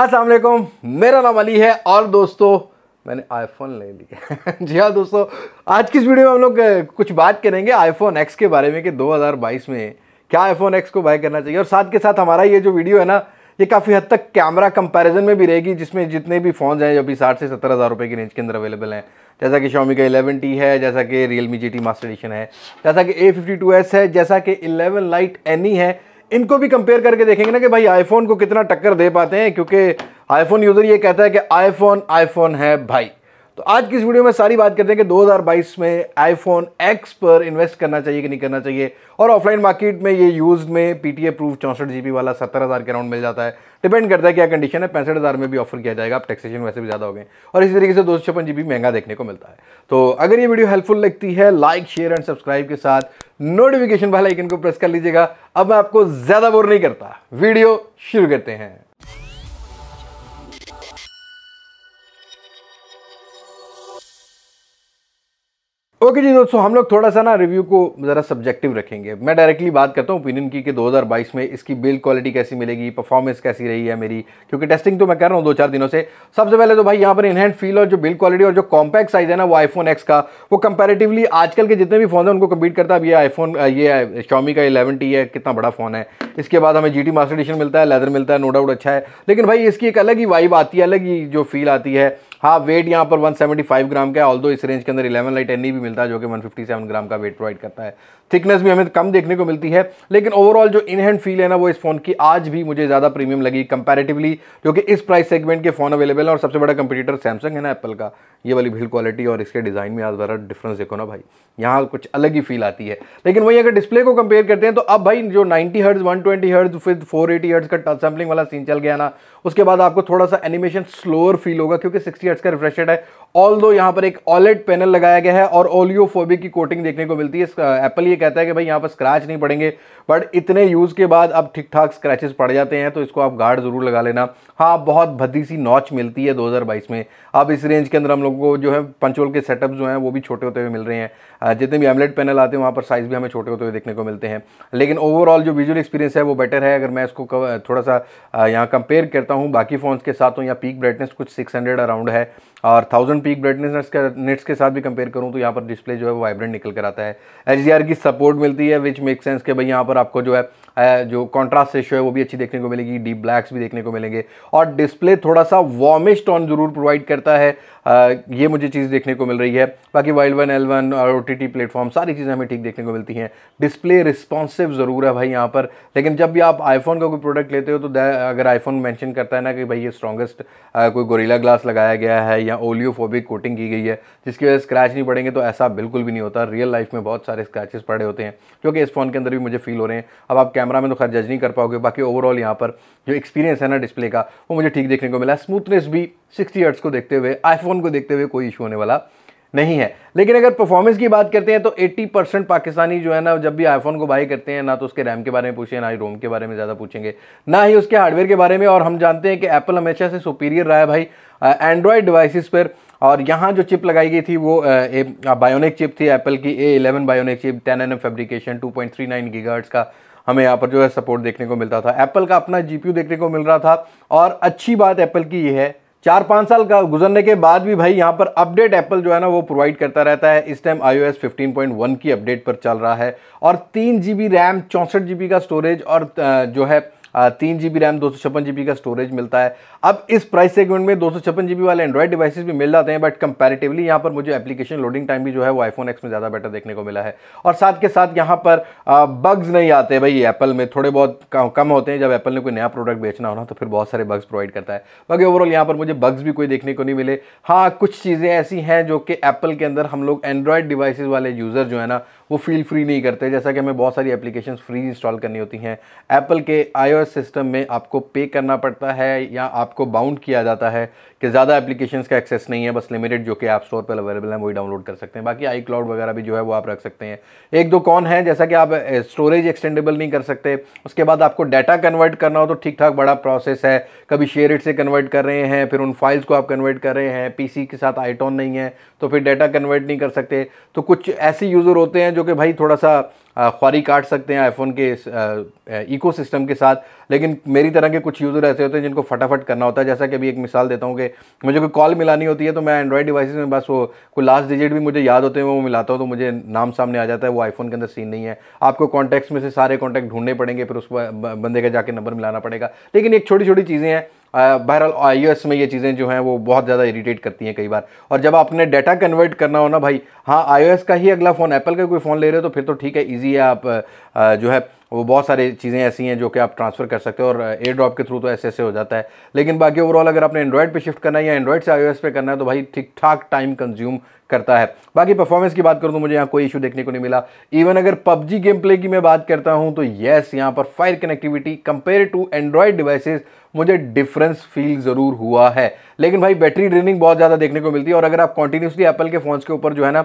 अस्सलाम वालेकुम मेरा नाम अली है और दोस्तों मैंने आईफोन ले लिया जी हाँ दोस्तों आज की इस वीडियो में हम लोग कुछ बात करेंगे आईफोन एक्स के बारे में कि 2022 में क्या आईफोन एक्स को बाय करना चाहिए और साथ के साथ हमारा ये जो वीडियो है ना ये काफ़ी हद तक कैमरा कंपैरिजन में भी रहेगी जिसमें जितने भी फ़ोन हैं जो अभी साठ से सत्तर हज़ार रुपये की रेंज के अंदर अवेलेबल हैं जैसा कि शॉमी का टी है जैसा कि जी टी मास्टर एडिशन है जैसा कि एस है जैसा कि इलेवन लाइट एनी है इनको भी कंपेयर करके देखेंगे ना कि भाई आईफोन को कितना टक्कर दे पाते हैं क्योंकि आईफोन यूज़र ये कहता है कि आईफोन आईफोन है भाई तो आज की इस वीडियो में सारी बात करते हैं कि 2022 में आईफोन एक्स पर इन्वेस्ट करना चाहिए कि नहीं करना चाहिए और ऑफलाइन मार्केट में ये यूज में पीटीए प्रूफ चौंसठ जीबी वाला सत्तर हज़ार के अराउंड मिल जाता है डिपेंड करता है क्या कंडीशन है पैंसठ हज़ार में भी ऑफर किया जाएगा आप टैक्सेशन वैसे भी ज़्यादा हो गए और इसी तरीके से दो सौ छप्पन महंगा देखने को मिलता है तो अगर ये वीडियो हेल्पफुल लगती है लाइक शेयर एंड सब्सक्राइब के साथ नोटिफिकेशन वाला आइकन को प्रेस कर लीजिएगा अब मैं आपको ज़्यादा बोर नहीं करता वीडियो शुरू करते हैं ओके जी दोस्तों हम लोग थोड़ा सा ना रिव्यू को ज़रा सब्जेक्टिव रखेंगे मैं डायरेक्टली बात करता हूँ ओपिनियन की कि 2022 में इसकी बिल्ड क्वालिटी कैसी मिलेगी परफॉर्मेंस कैसी रही है मेरी क्योंकि टेस्टिंग तो मैं कर रहा हूँ दो चार दिनों से सबसे पहले तो भाई यहाँ पर इनहैंड फील और जो बिल्ड क्वालिटी और जो कॉम्पैक्ट साइज़ है ना वो आईफोन एक्स का वो कंपेरेटिवली आजकल के जितने भी फ़ोन है उनको कम्पीट करता है अब ये आईफोन ये शॉमी uh, का इलेवन टी है कितना बड़ा फ़ोन है इसके बाद हमें जी मास्टर एडिशन मिलता है लेदर मिलता है नो डाउट अच्छा है लेकिन भाई इसकी एक अलग ही वाइब आती है अलग ही जो फील आती है हाँ वेट यहाँ पर 175 ग्राम का है ऑल इस रेंज के अंदर 11 लाइट एन भी मिलता है जो कि 157 ग्राम का वेट प्रोवाइड करता है थिकनेस भी हमें कम देखने को मिलती है लेकिन ओवरऑल जो इन हैंड फील है ना वो इस फ़ोन की आज भी मुझे ज़्यादा प्रीमियम लगी कंपेरेटिवली जो कि इस प्राइस सेगमेंट के फ़ोन अवेलेबल है और सबसे बड़ा कंपटीटर सैमसंग है ना एप्पल का ये वाली बिल्ड क्वालिटी और इसके डिज़ाइन में आज ज़रा डिफरेंस देखो ना भाई यहाँ कुछ अलग ही फील आती है लेकिन वही अगर डिस्प्ले को कंपेयर करते हैं तो अब भाई जो 90 वन ट्वेंटी हर्ट्ज फिर एटी हर्ड्स का टच सैम्पलिंग वाला सीन चल गया ना उसके बाद आपको थोड़ा सा एनिमेशन स्लोअर फील होगा क्योंकि सिक्सटी हर्ट्स का रिफ्रेश रेट है ऑल दो यहाँ पर एक ऑलेट पैनल लगाया गया है और ओलियोफोबिक की कोटिंग देखने को मिलती है एप्पल ये कहता है कि भाई यहाँ पर स्क्रैच नहीं पड़ेंगे बट इतने यूज़ के बाद अब ठीक ठाक स्क्रैचेस पड़ जाते हैं तो इसको आप गार्ड ज़रूर लगा लेना हाँ बहुत भद्दी सी नॉच मिलती है दो में अब इस रेंज के अंदर हम लोगों को जो है पंचोल के सेटअप जो हैं वो भी छोटे होते हुए मिल रहे हैं जितने भी एमलेट पैनल आते हैं वहाँ पर साइज़ भी हमें छोटे होते हुए देखने को मिलते हैं लेकिन ओवरऑल जो विजुअल एक्सपीरियंस है वो बेटर है अगर मैं इसको थोड़ा सा यहाँ कंपेयर करता हूँ बाकी फ़ोन्स के साथ तो या पीक ब्राइटनेस कुछ सिक्स अराउंड è और थाउजेंड पीक ब्राइटनेस नेट्स का नेट्स के साथ भी कंपेयर करूँ तो यहाँ पर डिस्प्ले जो है वो वाइब्रेंट निकल कर आता है एच की सपोर्ट मिलती है विच मेक सेंस के भाई यहाँ पर आपको जो है जो कॉन्ट्रास्ट रेशो है वो भी अच्छी देखने को मिलेगी डीप ब्लैक्स भी देखने को मिलेंगे और डिस्प्ले थोड़ा सा वार्मिश टोन ज़रूर प्रोवाइड करता है आ, ये मुझे चीज़ देखने को मिल रही है बाकी वाइल्ड वन एल वन और ओ टी प्लेटफॉर्म सारी चीज़ें हमें ठीक देखने को मिलती हैं डिस्प्ले रिस्पॉन्सिव ज़रूर है भाई यहाँ पर लेकिन जब भी आप आईफोन का कोई प्रोडक्ट लेते हो तो अगर आईफोन मैंशन करता है ना कि भाई ये स्ट्रॉगेस्ट कोई गोरीला ग्लास लगाया गया है यहाँ ओलियोफोबिक कोटिंग की गई है जिसकी वजह से स्क्रैच नहीं पड़ेंगे तो ऐसा बिल्कुल भी नहीं होता रियल लाइफ में बहुत सारे स्क्रैचेस पड़े होते हैं जो कि इस फ़ोन के अंदर भी मुझे फील हो रहे हैं अब आप कैमरा में तो खैर जज नहीं कर पाओगे बाकी ओवरऑल यहाँ पर जो एक्सपीरियंस है ना डिस्प्ले का वो मुझे ठीक देखने को मिला स्मूथनेस भी सिक्सटी हर्ट्स को देखते हुए आईफोन को देखते हुए कोई इशू होने वाला नहीं है लेकिन अगर परफॉर्मेंस की बात करते हैं तो 80 परसेंट पाकिस्तानी जो है ना जब भी आईफोन को बाई करते हैं ना तो उसके रैम के बारे में पूछे ना ही रोम के बारे में ज़्यादा पूछेंगे ना ही उसके हार्डवेयर के बारे में और हम जानते हैं कि एप्पल हमेशा से सुपीरियर रहा है भाई एंड्रॉयड डिवाइसिस पर और यहाँ जो चिप लगाई गई थी वो बायोनिक चिप थी एप्पल की A eleven bionic chip ten N M fabrication two point three nine का हमें यहाँ पर जो है सपोर्ट देखने को मिलता था एप्पल का अपना जी देखने को मिल रहा था और अच्छी बात एप्पल की ये है चार पाँच साल का गुजरने के बाद भी भाई यहाँ पर अपडेट एप्पल जो है ना वो प्रोवाइड करता रहता है इस टाइम आईओएस 15.1 की अपडेट पर चल रहा है और तीन जी रैम चौंसठ जी का स्टोरेज और जो है तीन जी रैम दो सौ का स्टोरेज मिलता है अब इस प्राइस सेगमेंट में दो सौ वाले एंड्रॉइड डिवाइसेज भी मिल जाते हैं बट कंपेरेटिवली यहाँ पर मुझे एप्लीकेशन लोडिंग टाइम भी जो है वो आईफोन एक्स में ज़्यादा बेटर देखने को मिला है और साथ के साथ यहाँ पर बग्स नहीं आते भाई एप्पल में थोड़े बहुत कम होते हैं जब एप्पल ने कोई नया प्रोडक्ट बेचना होना तो फिर बहुत सारे बग्स प्रोवाइड करता है बाकी ओवरऑल यहाँ पर मुझे बग्स भी कोई देखने को नहीं मिले हाँ कुछ चीज़ें ऐसी हैं जो कि एप्पल के अंदर हम लोग एंड्रॉयड डिवाइसेज वाले यूज़र जो है ना वो फील फ्री नहीं करते जैसा कि हमें बहुत सारी एप्लीकेशन फ्री इंस्टॉल करनी होती हैं एप्पल के आई सिस्टम में आपको पे करना पड़ता है या आपको बाउंड किया जाता है कि ज़्यादा एप्लीकेशन का एक्सेस नहीं है बस लिमिटेड जो कि ऐप स्टोर पर अवेलेबल है वही डाउनलोड कर सकते हैं बाकी आई क्लाउड वगैरह भी जो है वो आप रख सकते हैं एक दो कौन है जैसा कि आप स्टोरेज एक्सटेंडेबल नहीं कर सकते उसके बाद आपको डाटा कन्वर्ट करना हो तो ठीक ठाक बड़ा प्रोसेस है कभी शेयर इट से कन्वर्ट कर रहे हैं फिर उन फाइल्स को आप कन्वर्ट कर रहे हैं पीसी के साथ आईटॉन नहीं है तो फिर डाटा कन्वर्ट नहीं कर सकते तो कुछ ऐसे यूज़र होते हैं जो जो कि भाई थोड़ा सा ख्वारी काट सकते हैं आईफोन के इको सिस्टम के साथ लेकिन मेरी तरह के कुछ यूज़र ऐसे होते हैं जिनको फटाफट करना होता है जैसा कि अभी एक मिसाल देता हूँ कि मुझे कोई कॉल मिलानी होती है तो मैं एंड्रॉयड डिवाइस में बस वो कोई लास्ट डिजिट भी मुझे याद होते हैं वो मिलाता हूँ तो मुझे नाम सामने आ जाता है वो आईफोन के अंदर सीन नहीं है आपको कॉन्टैक्ट्स में से सारे कॉन्टैक्ट ढूंढने पड़ेंगे फिर उस बंदे का जाके नंबर मिलाना पड़ेगा लेकिन एक छोटी छोटी चीज़ें हैं बहरहाल आई में ये चीज़ें जो हैं वो बहुत ज़्यादा इरीटेट करती हैं कई बार और जब आपने डाटा कन्वर्ट करना हो ना भाई हाँ आई का ही अगला फ़ोन एप्पल का कोई फ़ोन ले रहे हो तो फिर तो ठीक है ईजी लिए आप जो है वो बहुत सारी चीज़ें ऐसी हैं जो कि आप ट्रांसफ़र कर सकते हो और एयर uh, ड्रॉप के थ्रू तो ऐसे ऐसे हो जाता है लेकिन बाकी ओवरऑल अगर आपने एंड्रॉयड पे शिफ्ट करना है या एंड्रॉयड से आई पे करना है तो भाई ठीक ठाक टाइम कंज्यूम करता है बाकी परफॉर्मेंस की बात करूँ तो मुझे यहाँ कोई इशू देखने को नहीं मिला इवन अगर पबजी गेम प्ले की मैं बात करता हूँ तो येस यहाँ पर फायर connectivity compare to android devices मुझे डिफरेंस फील ज़रूर हुआ है लेकिन भाई बैटरी ड्रेनिंग बहुत ज़्यादा देखने को मिलती है और अगर आप कॉन्टीन्यूसली एप्पल के फ़ोन्स के ऊपर जो है ना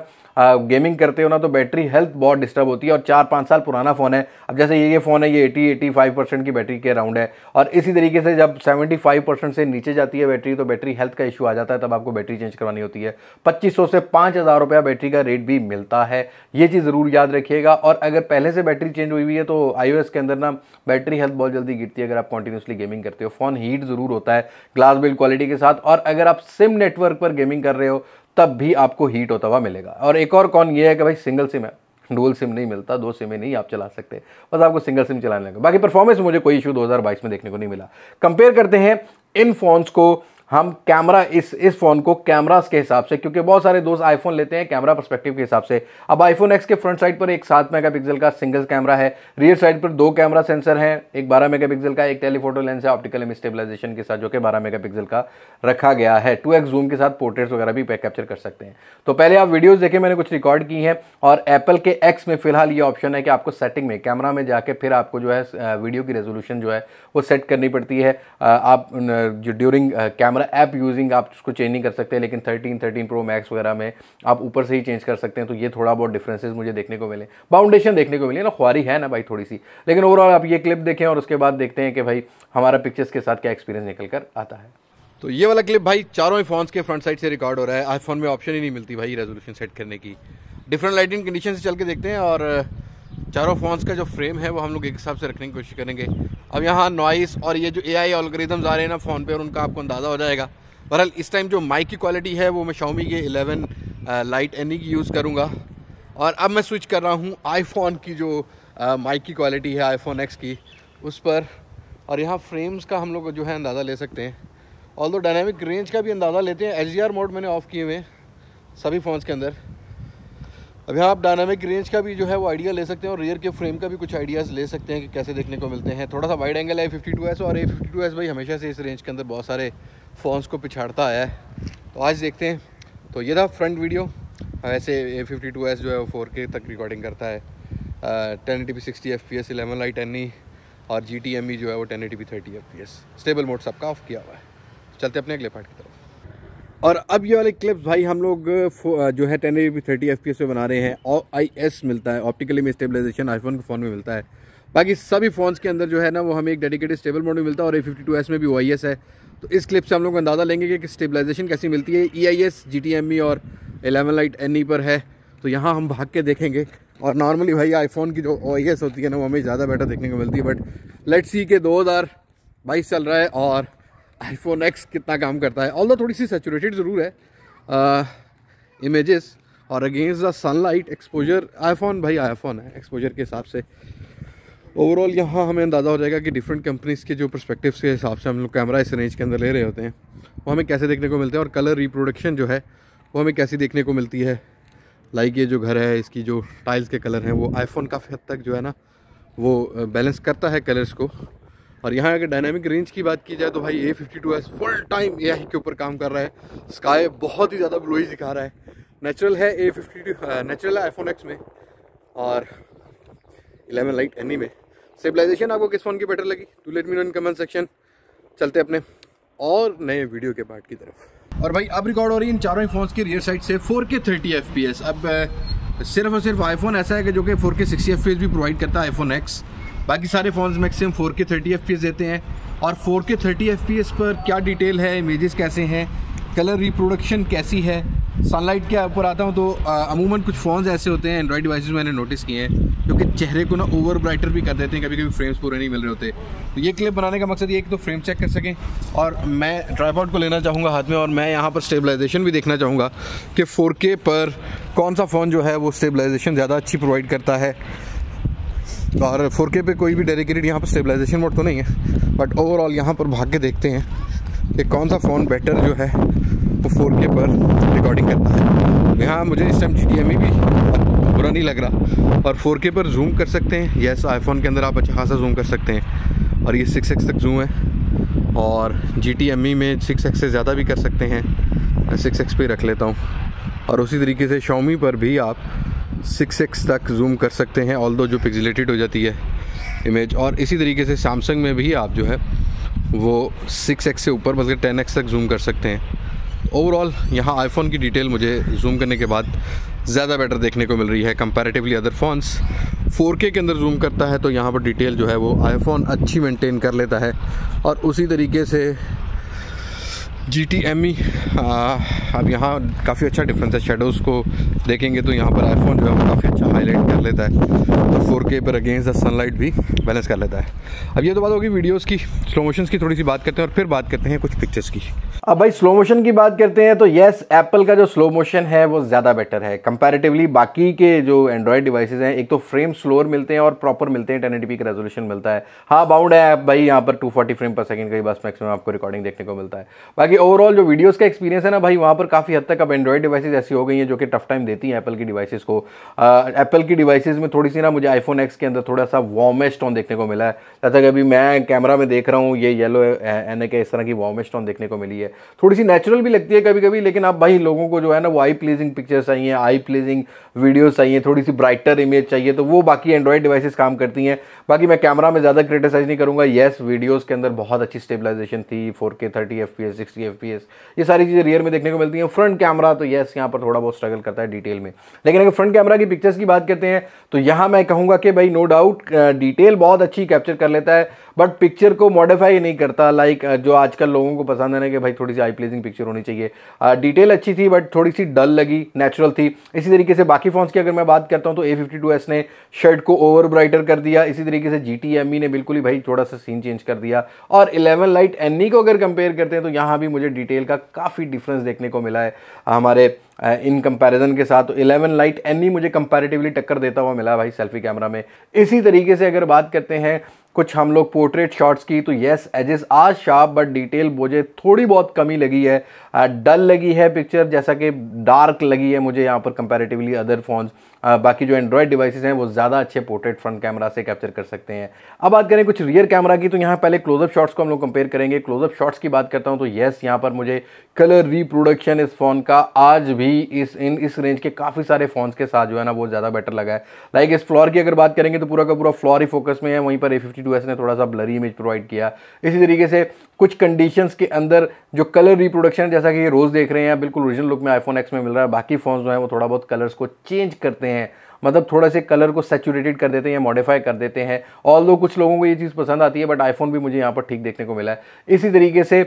गेमिंग uh, करते हो ना तो बैटरी हेल्थ बहुत डिस्टर्ब होती है और चार पाँच साल पुराना फ़ोन है अब जैसे जैसे ये ये फ़ोन है ये 80 85% परसेंट की बैटरी के अराउंड है और इसी तरीके से जब सेवेंटी फाइव परसेंट से नीचे जाती है बैटरी तो बैटरी हेल्थ का इशू आ जाता है तब आपको बैटरी चेंज करवानी होती है पच्चीस से पाँच हज़ार रुपया बैटरी का रेट भी मिलता है ये चीज़ ज़रूर याद रखिएगा और अगर पहले से बैटरी चेंज हुई हुई है तो आई के अंदर ना बैटरी हेल्थ बहुत जल्दी गिरती है अगर आप कॉन्टीन्यूसली गेमिंग करते हो फ़ोन हीट ज़रूर होता है ग्लास बिल्ड क्वालिटी के साथ और अगर आप सिम नेटवर्क पर गेमिंग कर रहे हो तब भी आपको हीट होता हुआ मिलेगा और एक और कौन ये है कि भाई सिंगल सिम है डुअल सिम नहीं मिलता दो सिमें नहीं आप चला सकते बस आपको सिंगल सिम चलाने लगे बाकी परफॉर्मेंस मुझे कोई इशू 2022 में देखने को नहीं मिला कंपेयर करते हैं इन फ़ोन्स को हम कैमरा इस इस फ़ोन को कैमरास के हिसाब से क्योंकि बहुत सारे दोस्त आईफोन लेते हैं कैमरा परस्पेक्टिव के हिसाब से अब आईफोन एक्स के फ्रंट साइड पर एक सात मेगापिक्सल का सिंगल कैमरा है रियर साइड पर दो कैमरा सेंसर हैं एक बारह मेगापिक्सल का एक टेलीफोटो लेंस है ऑप्टिकल इमेज स्टेबिलाईजेशन के साथ जो कि बारह मेगा का रखा गया है टू एक्स जूम के साथ पोर्ट्रेट्स वगैरह भी कैप्चर कर सकते हैं तो पहले आप वीडियोज़ देखें मैंने कुछ रिकॉर्ड की हैं और एप्पल के एक्स में फिलहाल ये ऑप्शन है कि आपको सेटिंग में कैमरा में जाके फिर आपको जो है वीडियो की रेजोल्यूशन जो है वो सेट करनी पड़ती है आप जो during camera camera app using आप उसको चेंज नहीं कर सकते लेकिन 13 13 प्रो मैक्स वगैरह में आप ऊपर से ही चेंज कर सकते हैं तो ये थोड़ा बहुत डिफरेंसेस मुझे देखने को मिले बाउंडेशन देखने को मिली ना मतलब ख्वारी है ना भाई थोड़ी सी लेकिन ओवरऑल आप ये क्लिप देखें और उसके बाद देखते हैं कि भाई हमारा पिक्चर्स के साथ क्या एक्सपीरियंस निकल कर आता है तो ये वाला क्लिप भाई चारों ही फोन्स के फ्रंट साइड से रिकॉर्ड हो रहा है आईफोन में ऑप्शन ही नहीं मिलती भाई रेजोल्यूशन सेट करने की डिफरेंट लाइटिंग कंडीशन से चल के देखते हैं और चारों फ़ोन्स का जो फ्रेम है वो हम लोग एक हिसाब से रखने की कोशिश करेंगे अब यहाँ नॉइस और ये जो ए आई आ रहे हैं ना फ़ोन पे और उनका आपको अंदाज़ा हो जाएगा बहरहाल इस टाइम जो माइक की क्वालिटी है वो मैं शाउमी के 11 लाइट एनी की यूज़ करूँगा और अब मैं स्विच कर रहा हूँ आईफोन की जो माइक uh, की क्वालिटी है आईफोन एक्स की उस पर और यहाँ फ्रेम्स का हम लोग जो है अंदाज़ा ले सकते हैं ऑल डायनेमिक रेंज का भी अंदाज़ा लेते हैं एच मोड मैंने ऑफ़ किए हुए सभी फ़ोन्स के अंदर अभी आप डायनामिक रेंज का भी जो है वो आइडिया ले सकते हैं और रियर के फ्रेम का भी कुछ आइडियाज़ ले सकते हैं कि कैसे देखने को मिलते हैं थोड़ा सा वाइड एंगल है फिफ्टी टू एस और ए फिफ्टी टू एस भाई हमेशा से इस रेंज के अंदर बहुत सारे फ़ोन्स को पिछाड़ता आया है तो आज देखते हैं तो ये था फ्रंट वीडियो वैसे ए फिफ्टी टू एस जो है वो फोर के तक रिकॉर्डिंग करता है ten T P sixty F P S eleven lite ten E और जी टी एम ई जो है वो ten eighty T P thirty F P S stable mode सबका ऑफ किया हुआ है चलते अपने अगले पार्ट की तरफ और अब ये वाले क्लिप्स भाई हम लोग जो है टेन ए थर्टी एफ पे बना रहे हैं और आई एस मिलता है ऑप्टिकली में स्टेबलाइजेशन आईफोन के फ़ोन में मिलता है बाकी सभी फ़ोन्स के अंदर जो है ना वो हमें एक डेडिकेटेड स्टेबल मोड में मिलता है और ए फिफ्टी टू एस में भी ओ आई एस है तो इस क्लिप से हम लोग अंदाज़ा लेंगे कि, स्टेबलाइजेशन कैसी मिलती है E I S G T M E और एलेवन लाइट एन ई पर है तो यहाँ हम भाग के देखेंगे और नॉर्मली भाई आईफोन की जो ओ आई एस होती है ना वो हमें ज़्यादा बेटर देखने को मिलती है बट लेट्स सी के दो हज़ार बाईस चल रहा है और आईफोन एक्स कितना काम करता है ऑल थोड़ी सी सेचुरेटेड ज़रूर है इमेजेस uh, और against the sunlight exposure iPhone भाई आईफोन है एक्सपोजर के हिसाब से ओवरऑल यहाँ हमें अंदाज़ा हो जाएगा कि डिफरेंट कंपनीज़ के जो परस्पेक्टिव के हिसाब से हम लोग कैमरा इस रेंज के अंदर ले रहे होते हैं वो हमें कैसे देखने को मिलते हैं और कलर रिप्रोडक्शन जो है वो हमें कैसी देखने को मिलती है लाइक ये जो घर है इसकी जो टाइल्स के कलर हैं वो आईफोन काफ़ी हद तक जो है ना वो बैलेंस करता है कलर्स को और यहाँ अगर डायनामिक रेंज की बात की जाए तो भाई A fifty two S full time A के ऊपर काम कर रहा है स्काई बहुत ही ज़्यादा ब्लोई दिखा रहा है नेचुरल है ए फिफ्टी टू नेचुरल है आईफोन एक्स में और इलेवन लाइट एनी में स्टेबलाइजेशन आपको किस फ़ोन की बेटर लगी to let me know in comment section चलते अपने और नए वीडियो के पार्ट की तरफ और भाई अब रिकॉर्ड हो रही है इन चारों ही फोन्स की रियर साइड से 4K 30 FPS अब सिर्फ और सिर्फ आईफोन ऐसा है कि जो कि 4K 60 FPS भी प्रोवाइड करता है आईफोन एक्स बाकी सारे phone maximum four K thirty F देते हैं और फोर के थर्टी एफ पर क्या डिटेल है इमेज़ कैसे हैं कलर रिप्रोडक्शन कैसी है सनलाइट के ऊपर आता हूँ तो अमूमन कुछ फ़ोन्स ऐसे होते हैं एंड्रॉयड डिवाइस मैंने नोटिस किए हैं क्योंकि चेहरे को ना ओवर ब्राइटर भी कर देते हैं कभी कभी फ्रेम्स पूरे नहीं मिल रहे होते तो ये क्लिप बनाने का मकसद ये कि तो फ्रेम चेक कर सकें और मैं ट्राईपॉड को लेना चाहूँगा हाथ में और मैं यहाँ पर स्टेबलाइजेशन भी देखना चाहूँगा कि फोर पर कौन सा फ़ोन जो है वो स्टेबलाइजेशन ज़्यादा अच्छी प्रोवाइड करता है और फोर के पे कोई भी डेडिकेटेड यहाँ पर स्टेबलाइजेशन मोड तो नहीं है बट ओवरऑल यहाँ पर भाग के देखते हैं कि कौन सा फ़ोन बेटर जो है वो फोर के पर रिकॉर्डिंग करता है यहाँ मुझे इस टाइम जी टी एम भी बुरा नहीं लग रहा और फोर के पर जूम कर सकते हैं यस आईफोन के अंदर आप अच्छा खासा जूम कर सकते हैं और ये सिक्स एक्स तक जूम है और जी टी एम में सिक्स एक्स से ज़्यादा भी कर सकते हैं सिक्स एक्स पे रख लेता हूँ और उसी तरीके से शॉमी पर भी आप सिक्स एक्स तक जूम कर सकते हैं ऑल दो जो पिक्सलेटेड हो जाती है इमेज और इसी तरीके से सैमसंग में भी आप जो है वो सिक्स एक्स से ऊपर मतलब टेन एक्स तक जूम कर सकते हैं ओवरऑल यहाँ आईफोन की डिटेल मुझे जूम करने के बाद ज़्यादा बेटर देखने को मिल रही है कंपैरेटिवली अदर फ़ोन्स 4K के अंदर जूम करता है तो यहाँ पर डिटेल जो है वो आईफोन अच्छी मेंटेन कर लेता है और उसी तरीके से जी टी एम ई अब यहाँ काफ़ी अच्छा डिफरेंस है शेडोज़ को देखेंगे तो यहाँ पर आईफोन जो है काफ़ी अच्छा हाईलाइट कर लेता है और फोर के पर अगेंस्ट द सनलाइट भी बैलेंस कर लेता है अब ये तो बात होगी वीडियोज़ की स्लो मोशन की थोड़ी सी बात करते हैं और फिर बात करते हैं कुछ पिक्चर्स की अब भाई स्लो मोशन की बात करते हैं तो येस एप्पल का जो स्लो मोशन है वो ज़्यादा बेटर है कंपेरेटिवली बाकी के जो एंड्रॉयड डिवाइसेज हैं एक तो फ्रेम स्लोअर मिलते हैं और प्रॉपर मिलते हैं टेन का रेजोल्यूशन मिलता है हाँ बाउंड है भाई यहाँ पर टू फ्रेम पर सेकेंड का ही बस मैक्सिमम आपको रिकॉर्डिंग देखने को मिलता है बाकी ओवरऑल जो वीडियोज़ का एक्सपीरियंस है ना भाई वहाँ पर पर काफ़ी हद तक अब एंड्रॉयड डिवाइसेज ऐसी हो गई हैं जो कि टफ टाइम देती हैं एप्पल की डिवाइसेज को एप्पल की डिवाइसेज में थोड़ी सी ना मुझे आईफोन एक्स के अंदर थोड़ा सा वार्मेस्ट टोन देखने को मिला है जैसा कि अभी मैं कैमरा में देख रहा हूँ ये येलो एन ए के इस तरह की वार्मेस्ट ऑन देखने को मिली है थोड़ी सी नेचुरल भी लगती है कभी कभी लेकिन अब भाई लोगों को जो है ना वो आई प्लीजिंग पिक्चर्स चाहिए आई प्लीजिंग आई चाहिए थोड़ी सी ब्राइटर इमेज चाहिए तो वो बाकी एंड्रॉयड डिवाइसेज काम करती हैं बाकी मैं कैमरा में ज़्यादा क्रिटिसाइज़ नहीं करूँगा येस वीडियोज़ के अंदर बहुत अच्छी स्टेबलाइजेशन थी four K thirty F P S sixty F P S ये सारी चीज़ें रियर में देखने को मिलती होती हैं फ्रंट कैमरा तो यस यहाँ पर थोड़ा बहुत स्ट्रगल करता है डिटेल में लेकिन अगर फ्रंट कैमरा की पिक्चर्स की बात करते हैं तो यहाँ मैं कहूँगा कि भाई नो डाउट डिटेल बहुत अच्छी कैप्चर कर लेता है बट पिक्चर को मॉडिफाई नहीं करता लाइक जो आजकल लोगों को पसंद है ना कि भाई थोड़ी सी आई प्लेजिंग पिक्चर होनी चाहिए डिटेल अच्छी थी बट थोड़ी सी डल लगी नेचुरल थी इसी तरीके से बाकी फ़ोन्स की अगर मैं बात करता हूँ तो ए फिफ्टी टू एस ने शर्ट को ओवर ब्राइटर कर दिया इसी तरीके से जी टी एम ई ने बिल्कुल ही भाई थोड़ा सा सीन चेंज कर दिया और इलेवन लाइट एन को अगर कंपेयर करते हैं तो यहाँ भी मुझे डिटेल का काफ़ी डिफरेंस देखने को को मिला है हमारे इन कंपैरिजन के साथ तो इलेवन लाइट एन ही मुझे कंपैरेटिवली टक्कर देता हुआ मिला भाई सेल्फी कैमरा में इसी तरीके से अगर बात करते हैं कुछ हम लोग पोर्ट्रेट शॉट्स की तो येस एजेस आज शार्प बट डिटेल मुझे थोड़ी बहुत कमी लगी है डल लगी है पिक्चर जैसा कि डार्क लगी है मुझे यहाँ पर कंपैरेटिवली अदर फोन्स बाकी जो एंड्रॉयड डिवाइस हैं वो ज़्यादा अच्छे पोर्ट्रेट फ्रंट कैमरा से कैप्चर कर सकते हैं अब बात करें कुछ रियर कैमरा की तो यहाँ पहले क्लोजअप शॉट्स को हम लोग कंपेयर करेंगे क्लोजअप शॉट्स की बात करता हूँ तो येस यहाँ पर मुझे कलर रिप्रोडक्शन इस फ़ोन का आज भी इस इन इस रेंज के काफ़ी सारे फ़ोन्स के साथ जो है ना वो ज़्यादा बेटर लगा है लाइक इस फ्लोर की अगर बात करेंगे तो पूरा का पूरा फ्लोर ही फोकस में है वहीं पर ए फिफ्टी टू एस ने थोड़ा सा ब्लरी इमेज प्रोवाइड किया इसी तरीके से कुछ कंडीशंस के अंदर जो कलर रिप्रोडक्शन जैसा कि ये रोज़ देख रहे हैं बिल्कुल ओरिजिनल लुक में आईफोन एक्स में मिल रहा है बाकी फ़ोन जो है वो थोड़ा बहुत कलर्स को चेंज करते हैं मतलब थोड़ा से कलर को सेचूरेटेड कर देते हैं या मॉडिफाई कर देते हैं ऑल दो कुछ लोगों को ये चीज़ पसंद आती है बट आईफोन भी मुझे यहाँ पर ठीक देखने को मिला है इसी तरीके से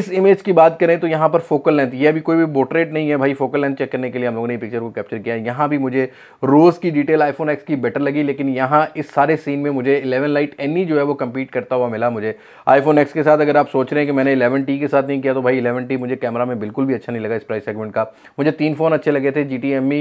इस इमेज की बात करें तो यहाँ पर फोकल लेंथ यह भी कोई भी बोट्रेट नहीं है भाई फोकल लेंथ चेक करने के लिए हम लोगों ने पिक्चर को कैप्चर किया यहाँ भी मुझे रोज़ की डिटेल आईफोन एक्स की बेटर लगी लेकिन यहाँ इस सारे सीन में मुझे इलेवन लाइट एनी जो है वो कम्पीट करता हुआ मिला मुझे आईफोन एक्स के साथ अगर आप सोच रहे हैं कि मैंने इलेवन टी के साथ नहीं किया तो भाई इलेवन टी मुझे कैमरा में बिल्कुल भी अच्छा नहीं लगा इस प्राइस सेगमेंट का मुझे तीन फ़ोन अच्छे लगे थे G T M E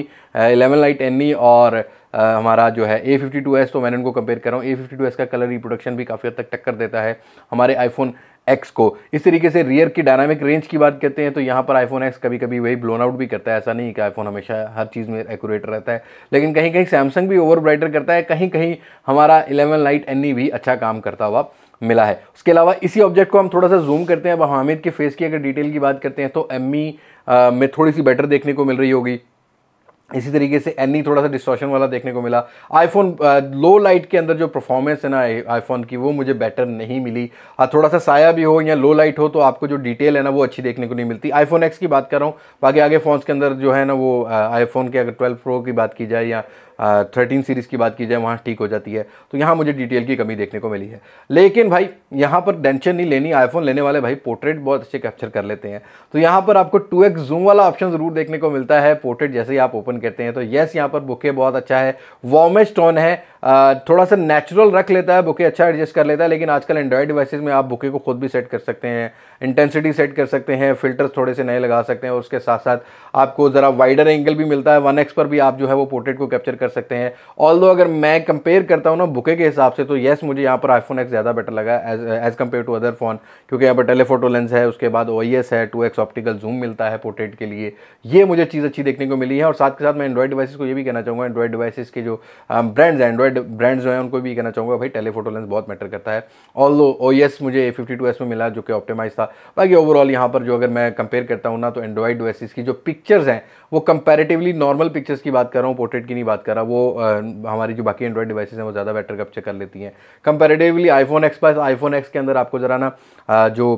eleven lite NE और और आ, हमारा जो है ए फिफ्टी टू एस तो मैंने उनको कंपेयर कर रहा हूँ ए फिफ्टी टू एस का कलर रिप्रोडक्शन भी काफ़ी हद तक टक्कर देता है हमारे आईफोन एक्स को इस तरीके से रियर की डायनामिक रेंज की बात करते हैं तो यहाँ पर आईफोन एक्स कभी कभी वही ब्लोन आउट भी करता है ऐसा नहीं कि आईफोन हमेशा हर चीज़ में एक्यूरेट रहता है लेकिन कहीं कहीं सैमसंग भी ओवर ब्राइटर करता है कहीं कहीं हमारा इलेवन लाइट एनी भी अच्छा काम करता हुआ मिला है उसके अलावा इसी ऑब्जेक्ट को हम थोड़ा सा जूम करते हैं अब हामिद के फेस की अगर डिटेल की बात करते हैं तो एम e, में थोड़ी सी बेटर देखने को मिल रही होगी इसी तरीके से एनी थोड़ा सा डिस्टॉर्शन वाला देखने को मिला आईफोन लो लाइट के अंदर जो परफॉर्मेंस है ना आईफोन की वो मुझे बेटर नहीं मिली और थोड़ा सा साया भी हो या लो लाइट हो तो आपको जो डिटेल है ना वो अच्छी देखने को नहीं मिलती आईफोन एक्स की बात कर रहा हूँ बाकी आगे फ़ोन्स के अंदर जो है ना वो आईफोन के अगर ट्वेल्व प्रो की बात की जाए या थर्टीन सीरीज़ की बात की जाए वहाँ ठीक हो जाती है तो यहाँ मुझे डिटेल की कमी देखने को मिली है लेकिन भाई यहाँ पर टेंशन नहीं लेनी आईफोन लेने वाले भाई पोर्ट्रेट बहुत अच्छे कैप्चर कर लेते हैं तो यहाँ पर आपको टू एक्स जूम वाला ऑप्शन ज़रूर देखने को मिलता है पोर्ट्रेट जैसे ही आप ओपन करते हैं तो येस यहाँ पर बुके बहुत अच्छा है वॉमेस्ट टोन है थोड़ा सा नेचुरल रख लेता है बुके अच्छा एडजस्ट कर लेता है लेकिन आजकल एंड्रॉयड डिवाइसेज में आप बुके को खुद भी सेट कर सकते हैं इंटेंसिटी सेट कर सकते हैं फिल्टर्स थोड़े से नए लगा सकते हैं और उसके साथ साथ आपको ज़रा वाइडर एंगल भी मिलता है वन एक्स पर भी आप जो है वो पोर्ट्रेट को कैप्चर कर सकते हैं ऑल अगर मैं कंपेयर करता हूँ ना बुके के हिसाब से तो येस मुझे यहाँ पर आईफोन एक्स ज़्यादा बेटर लगा as as compare to other phone क्योंकि यहाँ पर टेलीफोटो लेंस है उसके बाद ओ e है टू ऑप्टिकल जूम मिलता है पोर्ट्रेट के लिए ये मुझे चीज़ अच्छी देखने को मिली है और साथ के साथ मैं एंड्रॉयड डिवाइसेस को ये भी कहना चाहूँगा एंड्रॉयड डिवाइसेस के जो ब्रांड्स um, हैं प्राइवेट ब्रांड्स जो है उनको भी कहना चाहूँगा भाई टेलीफोटो लेंस बहुत मैटर करता है ऑल दो ओ एस मुझे ए फिफ्टी टू एस में मिला जो कि ऑप्टिमाइज था बाकी ओवरऑल यहाँ पर जो अगर मैं कंपेयर करता हूँ ना तो एंड्रॉइड ओ की जो पिक्चर्स हैं वो कंपेरेटिवली नॉर्मल पिक्चर्स की बात कर रहा हूँ पोर्ट्रेट की नहीं बात कर रहा वो आ, हमारी जो बाकी एंड्रॉइड डिवाइसेज हैं वो ज़्यादा बेटर कप्चर कर लेती हैं कंपेरेटिवली आईफोन एक्स पास आईफोन एक्स के अंदर आपको ज़रा ना जो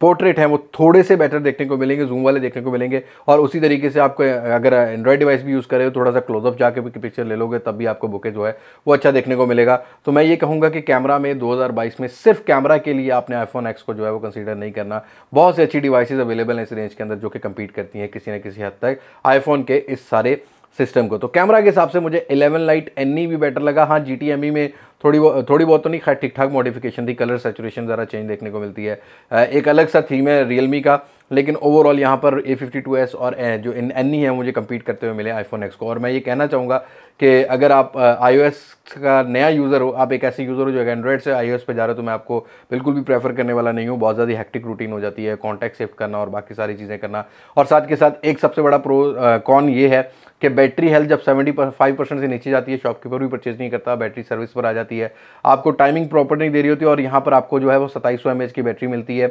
पोर्ट्रेट हैं वो थोड़े से बेटर देखने को मिलेंगे जूम वाले देखने को मिलेंगे और उसी तरीके से आपको अगर एंड्रॉयड डिवाइस भी यूज़ करें तो थोड़ा सा क्लोजअप जाके भी पिक्चर ले लोगे तब भी आपको बुके जो है वो अच्छा देखने को मिलेगा तो मैं ये कहूँगा कि कैमरा में 2022 में सिर्फ कैमरा के लिए आपने आईफोन एक्स को जो है वो कंसिडर नहीं करना बहुत सी अच्छी डिवाइसेज अवेलेबल हैं इस रेंज के अंदर जो कि कम्पीट करती हैं किसी न किसी हद तक आईफोन के इस सारे सिस्टम को तो कैमरा के हिसाब से मुझे 11 लाइट एन भी बेटर लगा हाँ जी e में थोड़ी बहुत थोड़ी बहुत तो नहीं खैर ठीक ठाक मॉडिफिकेशन थी कलर सेचुरेशन ज़रा चेंज देखने को मिलती है एक अलग सा थीम है रियलमी का लेकिन ओवरऑल यहाँ पर ए फिफ्टी टू एस और जो इन एन ही है मुझे कम्पीट करते हुए मिले आईफोन एक्स को और मैं ये कहना चाहूँगा कि अगर आप आई का नया यूज़र हो आप एक ऐसे यूज़र हो जो एंड्रॉइड से आई पे जा रहे हो तो मैं आपको बिल्कुल भी प्रेफर करने वाला नहीं हूँ बहुत ज़्यादा हैक्टिक रूटीन हो जाती है कॉन्टैक्ट सेव करना और बाकी सारी चीज़ें करना और साथ के साथ एक सबसे बड़ा प्रो कॉन ये है कि बैटरी हेल्थ जब सेवेंटी फाइव परसेंट से नीचे जाती है शॉपकीपर भी परचेज़ नहीं करता बैटरी सर्विस पर आ जाती रहती है आपको टाइमिंग प्रॉपर नहीं दे रही होती और यहाँ पर आपको जो है वो सताईस सौ की बैटरी मिलती है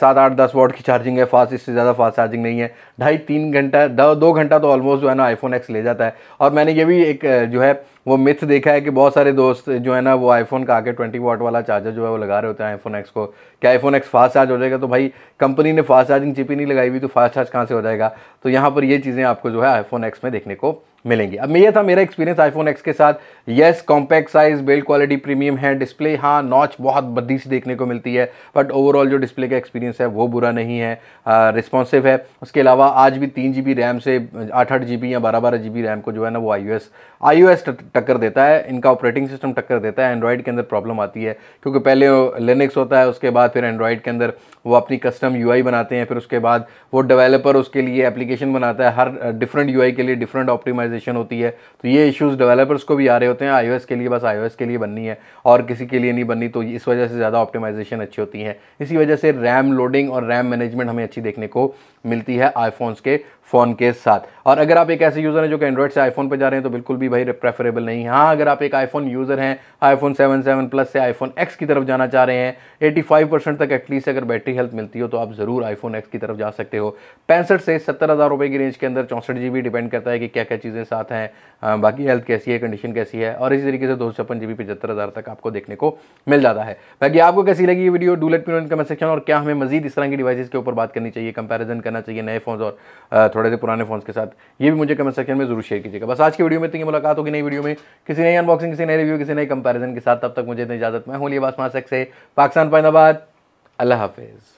सात आठ दस वॉट की चार्जिंग है फास्ट इससे ज़्यादा फास्ट चार्जिंग नहीं है ढाई तीन घंटा दो घंटा तो ऑलमोस्ट जो है ना आईफोन एक्स ले जाता है और मैंने ये भी एक जो है वो मिथ देखा है कि बहुत सारे दोस्त जो है ना वो आईफोन का आके 20 वाट वाला चार्जर जो है वो लगा रहे होते हैं आईफोन एक्स को क्या आईफोन एक्स फास्ट चार्ज हो जाएगा तो भाई कंपनी ने फास्ट चार्जिंग चिप ही नहीं लगाई हुई तो फास्ट चार्ज कहाँ से हो जाएगा तो यहाँ पर ये चीज़ें आपको जो है आईफोन एक्स में देखने को मिलेंगी अब ये था मेरा एक्सपीरियंस आईफोन एक्स के साथ yes compact size build quality premium है डिस्प्ले हाँ नॉच बहुत बद्दी सी देखने को मिलती है बट ओवरऑल जो डिस्प्ले का एक्सपीरियंस है वो बुरा नहीं है रिस्पॉन्सिव है उसके अलावा आज भी तीन जी बी रैम से आठ आठ जी या बारह बारह जी बी रैम को जो है ना वो आई O S I O S टक्कर देता है इनका ऑपरेटिंग सिस्टम टक्कर देता है एंड्रॉयड के अंदर प्रॉब्लम आती है क्योंकि पहले लिनिक्स होता है उसके बाद फिर एंड्रॉयड के अंदर वो अपनी कस्टम यू आई बनाते हैं फिर उसके बाद वो डेवलपर उसके लिए एप्लीकेशन बनाता है हर डिफरेंट यू आई के लिए डिफरेंट ऑप्टिमाइजेशन ऑप्टिमाइजेशन होती है तो ये इश्यूज़ डेवलपर्स को भी आ रहे होते हैं आईओएस के लिए बस आईओएस के लिए बननी है और किसी के लिए नहीं बननी तो इस वजह से ज़्यादा ऑप्टिमाइजेशन अच्छी होती है इसी वजह से रैम लोडिंग और रैम मैनेजमेंट हमें अच्छी देखने को मिलती है आईफोन्स के फ़ोन के साथ और अगर आप एक ऐसे यूज़र हैं जो कि एंड्रॉइड से आईफोन पर जा रहे हैं तो बिल्कुल भी भाई प्रेफरेबल नहीं हाँ अगर आप एक आईफोन यूज़र हैं आईफोन सेवन सेवन प्लस से आईफोन एक्स की तरफ जाना चाह रहे हैं एटी फाइव परसेंट तक एटलीस्ट अगर बैटरी हेल्थ मिलती हो तो आप ज़रूर आईफोन एक्स की तरफ जा सकते हो पैंसठ से सत्तर हज़ार रुपये की रेंज के अंदर चौंसठ जी डिपेंड करता है कि क्या क्या चीज़ें चीज़ें साथ हैं बाकी हेल्थ कैसी है कंडीशन कैसी है और इसी तरीके से दो सौ छप्पन जी बी पचहत्तर हज़ार तक आपको देखने को मिल जाता है बाकी आपको कैसी लगी ये video do let me comment section और क्या हमें मजीद इस तरह की डिवाइसेस के ऊपर बात करनी चाहिए कंपैरिजन करना चाहिए नए फोन और थोड़े से पुराने फोन के साथ ये भी मुझे कमेंट सेक्शन में जरूर शेयर कीजिएगा बस आज की वीडियो में इतनी मुलाकात होगी नई वीडियो में किसी नई अनबॉक्सिंग किसी नई रिव्यू किसी नई कंपेरिजन के साथ तब तक मुझे इजाजत मैं हूँ लिबास मासक से पाकिस्तान पैदाबाद अल्लाह हाफिज़